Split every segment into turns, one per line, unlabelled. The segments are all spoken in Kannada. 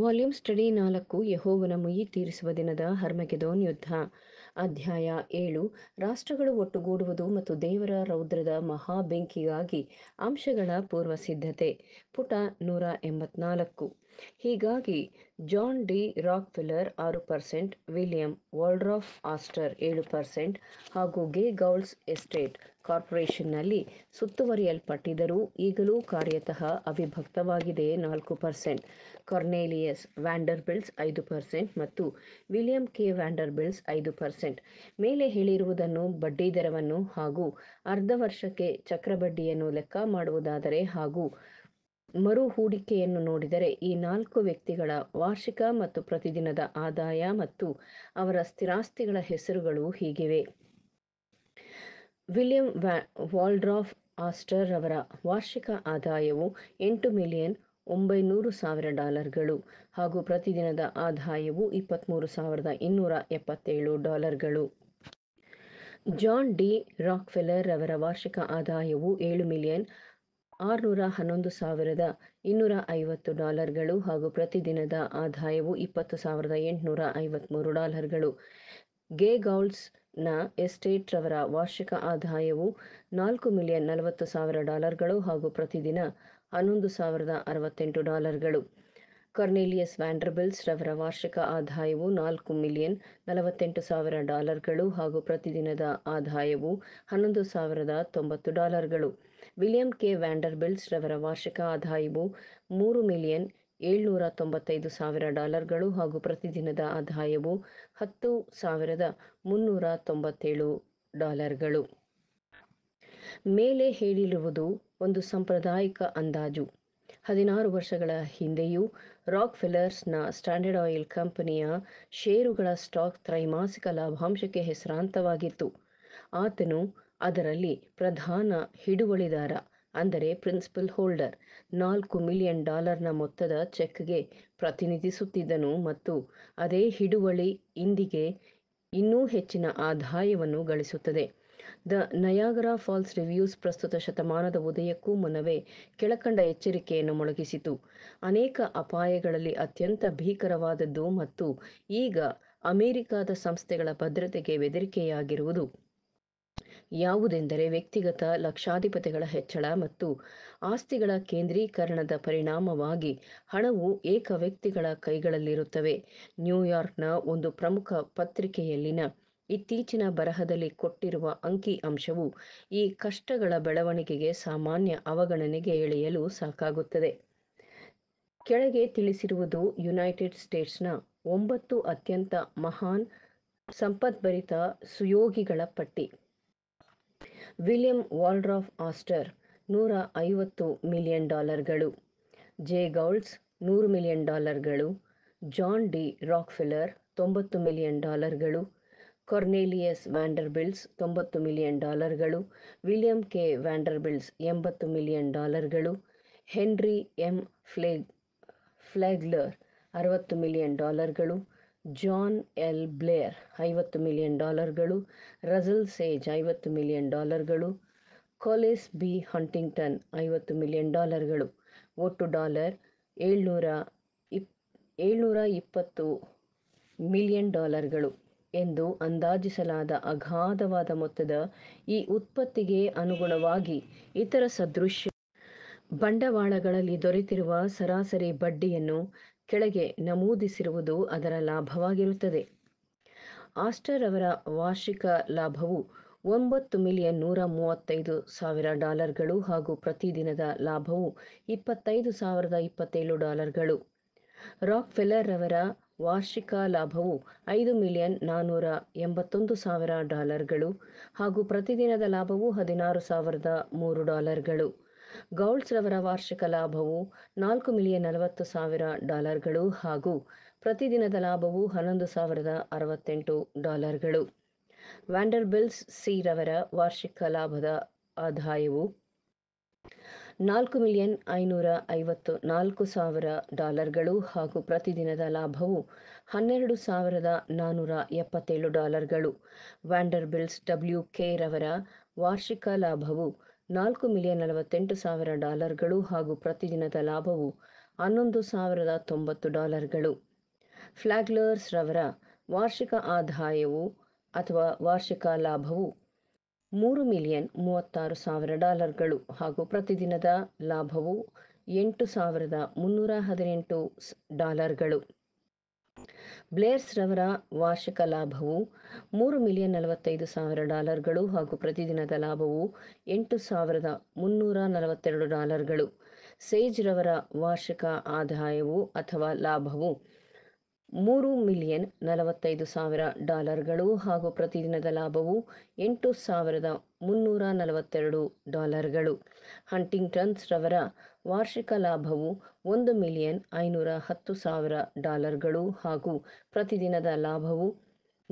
ವಾಲ್ಯೂಮ್ ಸ್ಟಡಿ ನಾಲ್ಕು ಯಹೋವನ ಮುಯಿ ತೀರಿಸುವ ದಿನದ ಹರ್ಮಗೆದೋನ್ ಯುದ್ಧ ಅಧ್ಯಾಯ ಏಳು ರಾಷ್ಟ್ರಗಳು ಒಟ್ಟುಗೂಡುವುದು ಮತ್ತು ದೇವರ ರೌದ್ರದ ಮಹಾ ಬೆಂಕಿಗಾಗಿ ಅಂಶಗಳ ಪೂರ್ವ ಸಿದ್ಧತೆ ಪುಟ ನೂರ ಎಂಬತ್ನಾಲ್ಕು ಹೀಗಾಗಿ ಜಾನ್ ಡಿ ಫಿಲ್ಲರ್ ಆರು ಪರ್ಸೆಂಟ್ ವಿಲಿಯಂ ವಾಲ್ಡ್ರಾಫ್ ಆಸ್ಟರ್ ಏಳು ಪರ್ಸೆಂಟ್ ಹಾಗೂ ಗೇ ಗೌಲ್ಸ್ ಎಸ್ಟೇಟ್ ಕಾರ್ಪೊರೇಷನ್ನಲ್ಲಿ ಸುತ್ತುವರಿಯಲ್ಪಟ್ಟಿದ್ದರೂ ಈಗಲೂ ಕಾರ್ಯತಃ ಅವಿಭಕ್ತವಾಗಿದೆ ನಾಲ್ಕು ಪರ್ಸೆಂಟ್ ಕಾರ್ನೇಲಿಯಸ್ ವ್ಯಾಂಡರ್ಬಿಲ್ಸ್ ಐದು ಪರ್ಸೆಂಟ್ ಮತ್ತು ವಿಲಿಯಂ ಕೆ ವ್ಯಾಂಡರ್ಬಿಲ್ಸ್ ಐದು ಪರ್ಸೆಂಟ್ ಮೇಲೆ ಹೇಳಿರುವುದನ್ನು ಬಡ್ಡಿದರವನ್ನು ಹಾಗೂ ಅರ್ಧ ವರ್ಷಕ್ಕೆ ಚಕ್ರಬಡ್ಡಿಯನ್ನು ಲೆಕ್ಕ ಮಾಡುವುದಾದರೆ ಹಾಗೂ ಮರು ಹೂಡಿಕೆಯನ್ನು ನೋಡಿದರೆ ಈ ನಾಲ್ಕು ವ್ಯಕ್ತಿಗಳ ವಾರ್ಷಿಕ ಮತ್ತು ಪ್ರತಿದಿನದ ಆದಾಯ ಮತ್ತು ಅವರ ಸ್ಥಿರಾಸ್ತಿಗಳ ಹೆಸರುಗಳು ಹೀಗಿವೆ ವಿಲಿಯಂ ವಾಲ್ಡ್ರಾಫ್ ಆಸ್ಟರ್ ಅವರ ವಾರ್ಷಿಕ ಆದಾಯವು ಎಂಟು ಮಿಲಿಯನ್ ಒಂಬೈನೂರು ಸಾವಿರ ಡಾಲರ್ಗಳು ಹಾಗೂ ಪ್ರತಿದಿನದ ಆದಾಯವು ಇಪ್ಪತ್ತ್ಮೂರು ಸಾವಿರದ ಇನ್ನೂರ ಎಪ್ಪತ್ತೇಳು ಡಾಲರ್ಗಳು ಜಾನ್ ಡಿ ರಾಕ್ಫೆಲರ್ ಅವರ ವಾರ್ಷಿಕ ಆದಾಯವು ಏಳು ಮಿಲಿಯನ್ ಆರುನೂರ ಹನ್ನೊಂದು ಸಾವಿರದ ಇನ್ನೂರ ಐವತ್ತು ಡಾಲರ್ಗಳು ಹಾಗೂ ಪ್ರತಿದಿನದ ಆದಾಯವು ಇಪ್ಪತ್ತು ಸಾವಿರದ ಎಂಟುನೂರ ಐವತ್ತ್ಮೂರು ಡಾಲರ್ಗಳು ಗೇ ಗೌಲ್ಸ್ನ ಎಸ್ಟೇಟ್ರವರ ವಾರ್ಷಿಕ ಆದಾಯವು ನಾಲ್ಕು ಮಿಲಿಯನ್ ನಲವತ್ತು ಸಾವಿರ ಡಾಲರ್ಗಳು ಹಾಗೂ ಪ್ರತಿದಿನ ಹನ್ನೊಂದು ಸಾವಿರದ ಅರವತ್ತೆಂಟು ಡಾಲರ್ಗಳು ಕರ್ನೇಲಿಯಸ್ ವ್ಯಾಂಡರ್ಬಿಲ್ಸ್ ರವರ ವಾರ್ಷಿಕ ಆದಾಯವು ನಾಲ್ಕು ಮಿಲಿಯನ್ ನಲವತ್ತೆಂಟು ಸಾವಿರ ಡಾಲರ್ಗಳು ಹಾಗೂ ಪ್ರತಿದಿನದ ಆದಾಯವು ಹನ್ನೊಂದು ಸಾವಿರದ ತೊಂಬತ್ತು ಡಾಲರ್ಗಳು ವಿಲಿಯಂ ಕೆ ವ್ಯಾಂಡರ್ಬಿಲ್ಸ್ ರವರ ವಾರ್ಷಿಕ ಆದಾಯವು ಮೂರು ಮಿಲಿಯನ್ ಏಳ್ನೂರ ತೊಂಬತ್ತೈದು ಸಾವಿರ ಡಾಲರ್ಗಳು ಹಾಗೂ ಪ್ರತಿದಿನದ ಆದಾಯವು ಹತ್ತು ಸಾವಿರದ ಮುನ್ನೂರ ತೊಂಬತ್ತೇಳು ಡಾಲರ್ಗಳು ಮೇಲೆ ಹೇಳಿರುವುದು ಒಂದು ಸಾಂಪ್ರದಾಯಿಕ ಅಂದಾಜು ಹದಿನಾರು ವರ್ಷಗಳ ಹಿಂದೆಯೂ ರಾಕ್ ಫಿಲ್ಲರ್ಸ್ನ ಸ್ಟ್ಯಾಂಡರ್ಡ್ ಆಯಿಲ್ ಕಂಪನಿಯ ಷೇರುಗಳ ಸ್ಟಾಕ್ ತ್ರೈಮಾಸಿಕ ಲಾಭಾಂಶಕ್ಕೆ ಹೆಸರಾಂತವಾಗಿತ್ತು ಆತನು ಅದರಲ್ಲಿ ಪ್ರಧಾನ ಹಿಡುವಳಿದಾರ ಅಂದರೆ ಪ್ರಿನ್ಸಿಪಲ್ ಹೋಲ್ಡರ್ ನಾಲ್ಕು ಮಿಲಿಯನ್ ಡಾಲರ್ನ ಮೊತ್ತದ ಚೆಕ್ಗೆ ಪ್ರತಿನಿಧಿಸುತ್ತಿದ್ದನು ಮತ್ತು ಅದೇ ಹಿಡುವಳಿ ಇಂದಿಗೆ ಇನ್ನೂ ಹೆಚ್ಚಿನ ಆದಾಯವನ್ನು ಗಳಿಸುತ್ತದೆ ದ ನಯಾಗರಾ ಫಾಲ್ಸ್ ರಿವ್ಯೂಸ್ ಪ್ರಸ್ತುತ ಶತಮಾನದ ಉದಯಕ್ಕೂ ಮುನ್ನವೇ ಕೆಳಕಂಡ ಎಚ್ಚರಿಕೆಯನ್ನು ಮೊಳಗಿಸಿತು ಅನೇಕ ಅಪಾಯಗಳಲ್ಲಿ ಅತ್ಯಂತ ಭೀಕರವಾದದ್ದು ಮತ್ತು ಈಗ ಅಮೆರಿಕದ ಸಂಸ್ಥೆಗಳ ಭದ್ರತೆಗೆ ಬೆದರಿಕೆಯಾಗಿರುವುದು ಯಾವುದೆಂದರೆ ವ್ಯಕ್ತಿಗತ ಲಕ್ಷಾಧಿಪತಿಗಳ ಹೆಚ್ಚಳ ಮತ್ತು ಆಸ್ತಿಗಳ ಕೇಂದ್ರೀಕರಣದ ಪರಿಣಾಮವಾಗಿ ಹಣವು ಏಕ ವ್ಯಕ್ತಿಗಳ ಕೈಗಳಲ್ಲಿರುತ್ತವೆ ನ್ಯೂಯಾರ್ಕ್ನ ಒಂದು ಪ್ರಮುಖ ಪತ್ರಿಕೆಯಲ್ಲಿನ ಇತ್ತೀಚಿನ ಬರಹದಲ್ಲಿ ಕೊಟ್ಟಿರುವ ಅಂಕಿ ಅಂಶವು ಈ ಕಷ್ಟಗಳ ಬೆಳವಣಿಗೆಗೆ ಸಾಮಾನ್ಯ ಅವಗಣನೆಗೆ ಎಳೆಯಲು ಸಾಕಾಗುತ್ತದೆ ಕೆಳಗೆ ತಿಳಿಸಿರುವುದು ಯುನೈಟೆಡ್ ಸ್ಟೇಟ್ಸ್ನ ಒಂಬತ್ತು ಅತ್ಯಂತ ಮಹಾನ್ ಸಂಪದ್ಭರಿತ ಸುಯೋಗಿಗಳ ಪಟ್ಟಿ ವಿಲಿಯಂ ವಾಲ್ಡ್ರಾಫ್ ಆಸ್ಟರ್ ನೂರ ಐವತ್ತು ಮಿಲಿಯನ್ ಡಾಲರ್ಗಳು ಜೆ ಗೌಲ್ಸ್ ನೂರು ಮಿಲಿಯನ್ ಡಾಲರ್ಗಳು ಜಾನ್ ಡಿ ರಾಕ್ಫಿಲ್ಲರ್ ತೊಂಬತ್ತು ಮಿಲಿಯನ್ ಡಾಲರ್ಗಳು ಕೊರ್ನೇಲಿಯಸ್ ವ್ಯಾಂಡರ್ಬಿಲ್ಸ್ ತೊಂಬತ್ತು ಮಿಲಿಯನ್ ಡಾಲರ್ಗಳು ವಿಲಿಯಂ ಕೆ ವ್ಯಾಂಡರ್ಬಿಲ್ಸ್ ಎಂಬತ್ತು ಮಿಲಿಯನ್ ಡಾಲರ್ಗಳು ಹೆನ್ರಿ ಎಂ ಫ್ಲೇಗ್ ಫ್ಲಾಗ್ಲರ್ ಅರವತ್ತು ಮಿಲಿಯನ್ ಡಾಲರ್ಗಳು ಜಾನ್ ಎಲ್ ಬ್ಲೇರ್ ಐವತ್ತು ಮಿಲಿಯನ್ ಡಾಲರ್ಗಳು ರಜಲ್ ಸೇಜ್ ಐವತ್ತು ಮಿಲಿಯನ್ ಡಾಲರ್ಗಳು ಕೊಲೆಸ್ ಬಿ ಹಂಟಿಂಗ್ಟನ್ ಐವತ್ತು ಮಿಲಿಯನ್ ಡಾಲರ್ಗಳು ಒಟ್ಟು ಡಾಲರ್ ಏಳ್ನೂರ ಇಪ್ ಏಳ್ನೂರ ಇಪ್ಪತ್ತು ಮಿಲಿಯನ್ ಡಾಲರ್ಗಳು ಎಂದು ಅಂದಾಜಿಸಲಾದ ಅಗಾಧವಾದ ಮೊತ್ತದ ಈ ಉತ್ಪತ್ತಿಗೆ ಅನುಗುಣವಾಗಿ ಇತರ ಸದೃಶ್ಯ ಬಂಡವಾಳಗಳಲ್ಲಿ ದೊರೆತಿರುವ ಸರಾಸರಿ ಬಡ್ಡಿಯನ್ನು ಕೆಳಗೆ ನಮೂದಿಸಿರುವುದು ಅದರ ಲಾಭವಾಗಿರುತ್ತದೆ. ಆಸ್ಟರ್ ಅವರ ವಾರ್ಷಿಕ ಲಾಭವು ಒಂಬತ್ತು ಮಿಲಿಯನ್ ನೂರ ಮೂವತ್ತೈದು ಸಾವಿರ ಡಾಲರ್ಗಳು ಹಾಗೂ ಪ್ರತಿದಿನದ ಲಾಭವು ಇಪ್ಪತ್ತೈದು ಸಾವಿರದ ಇಪ್ಪತ್ತೇಳು ಡಾಲರ್ಗಳು. ಫೆಲ್ಲರ್ ಅವರ ವಾರ್ಷಿಕ ಲಾಭವು ಐದು ಮಿಲಿಯನ್ ನಾನ್ನೂರ ಎಂಬತ್ತೊಂದು ಸಾವಿರ ಡಾಲರ್ಗಳು ಹಾಗೂ ಪ್ರತಿದಿನದ ಲಾಭವು ಹದಿನಾರು ಸಾವಿರದ ಮೂರು ಡಾಲರ್ಗಳು ಗೌಲ್ಸ್ ರವರ ವಾರ್ಷಿಕ ಲಾಭವು ನಾಲ್ಕು ಮಿಲಿಯನ್ ನಲವತ್ತು ಸಾವಿರ ಡಾಲರ್ಗಳು ಹಾಗೂ ಪ್ರತಿದಿನದ ಲಾಭವು ಹನ್ನೊಂದು ಸಾವಿರದ ಅರವತ್ತೆಂಟು ಡಾಲರ್ಗಳು ವ್ಯಾಂಡರ್ಬಿಲ್ಸ್ ಸಿ ರವರ ವಾರ್ಷಿಕ ಲಾಭದ ಆದಾಯವು ನಾಲ್ಕು ಮಿಲಿಯನ್ ಐನೂರ ಐವತ್ತು ನಾಲ್ಕು ಸಾವಿರ ಡಾಲರ್ಗಳು ಹಾಗೂ ಪ್ರತಿದಿನದ ಲಾಭವು ಹನ್ನೆರಡು ಸಾವಿರದ ನಾನ್ನೂರ ಎಪ್ಪತ್ತೇಳು ಡಾಲರ್ಗಳು ವ್ಯಾಂಡರ್ಬಿಲ್ಸ್ ಡಬ್ಲ್ಯೂ ಕೆ ರವರ ವಾರ್ಷಿಕ ಲಾಭವು ನಾಲ್ಕು ಮಿಲಿಯನ್ ನಲವತ್ತೆಂಟು ಸಾವಿರ ಡಾಲರ್ಗಳು ಹಾಗೂ ಪ್ರತಿದಿನದ ಲಾಭವು ಹನ್ನೊಂದು ಸಾವಿರದ ತೊಂಬತ್ತು ಡಾಲರ್ಗಳು ಫ್ಲಾಗ್ಲರ್ಸ್ ರವರ ವಾರ್ಷಿಕ ಆದಾಯವು ಅಥವಾ ವಾರ್ಷಿಕ ಲಾಭವು ಮೂರು ಮಿಲಿಯನ್ ಮೂವತ್ತಾರು ಸಾವಿರ ಡಾಲರ್ಗಳು ಹಾಗೂ ಪ್ರತಿದಿನದ ಲಾಭವು ಎಂಟು ಸಾವಿರದ ಮುನ್ನೂರ ಹದಿನೆಂಟು ಡಾಲರ್ಗಳು ಬ್ಲೇರ್ಸ್ ರವರ ವಾರ್ಷಿಕ ಲಾಭವು ಮೂರು ಮಿಲಿಯನ್ ನಲವತ್ತೈದು ಸಾವಿರ ಡಾಲರ್ಗಳು ಹಾಗೂ ಪ್ರತಿದಿನದ ಲಾಭವು ಎಂಟು ಸಾವಿರದ ಮುನ್ನೂರ ನಲವತ್ತೆರಡು ಡಾಲರ್ಗಳು ಸೇಜ್ ರವರ ವಾರ್ಷಿಕ ಆದಾಯವು ಅಥವಾ ಲಾಭವು ಮೂರು ಮಿಲಿಯನ್ ನಲವತ್ತೈದು ಸಾವಿರ ಡಾಲರ್ಗಳು ಹಾಗೂ ಪ್ರತಿದಿನದ ಲಾಭವು ಎಂಟು ಸಾವಿರದ ಮುನ್ನೂರ ನಲವತ್ತೆರಡು ಡಾಲರ್ಗಳು ಹಂಟಿಂಗ್ಟನ್ಸ್ರವರ ವಾರ್ಷಿಕ ಲಾಭವು ಒಂದು ಮಿಲಿಯನ್ ಐನೂರ ಹತ್ತು ಸಾವಿರ ಡಾಲರ್ಗಳು ಹಾಗೂ ಪ್ರತಿದಿನದ ಲಾಭವು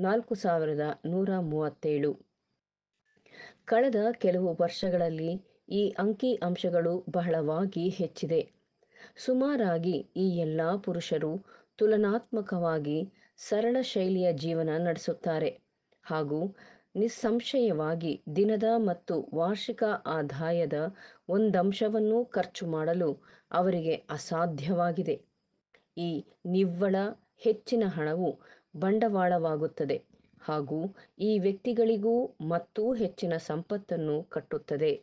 ನಾಲ್ಕು ಸಾವಿರದ ನೂರ ಮೂವತ್ತೇಳು ಕಳೆದ ಕೆಲವು ವರ್ಷಗಳಲ್ಲಿ ಈ ಅಂಕಿ ಅಂಶಗಳು ಬಹಳವಾಗಿ ಹೆಚ್ಚಿದೆ ಸುಮಾರಾಗಿ ಈ ಎಲ್ಲ ಪುರುಷರು ತುಲನಾತ್ಮಕವಾಗಿ ಸರಳ ಶೈಲಿಯ ಜೀವನ ನಡೆಸುತ್ತಾರೆ ಹಾಗೂ ನಿಸ್ಸಂಶಯವಾಗಿ ದಿನದ ಮತ್ತು ವಾರ್ಷಿಕ ಆದಾಯದ ಒಂದಂಶವನ್ನೂ ಖರ್ಚು ಮಾಡಲು ಅವರಿಗೆ ಅಸಾಧ್ಯವಾಗಿದೆ ಈ ನಿವ್ವಳ ಹೆಚ್ಚಿನ ಹಣವು ಬಂಡವಾಳವಾಗುತ್ತದೆ ಹಾಗೂ ಈ ವ್ಯಕ್ತಿಗಳಿಗೂ ಮತ್ತೂ ಹೆಚ್ಚಿನ ಸಂಪತ್ತನ್ನು ಕಟ್ಟುತ್ತದೆ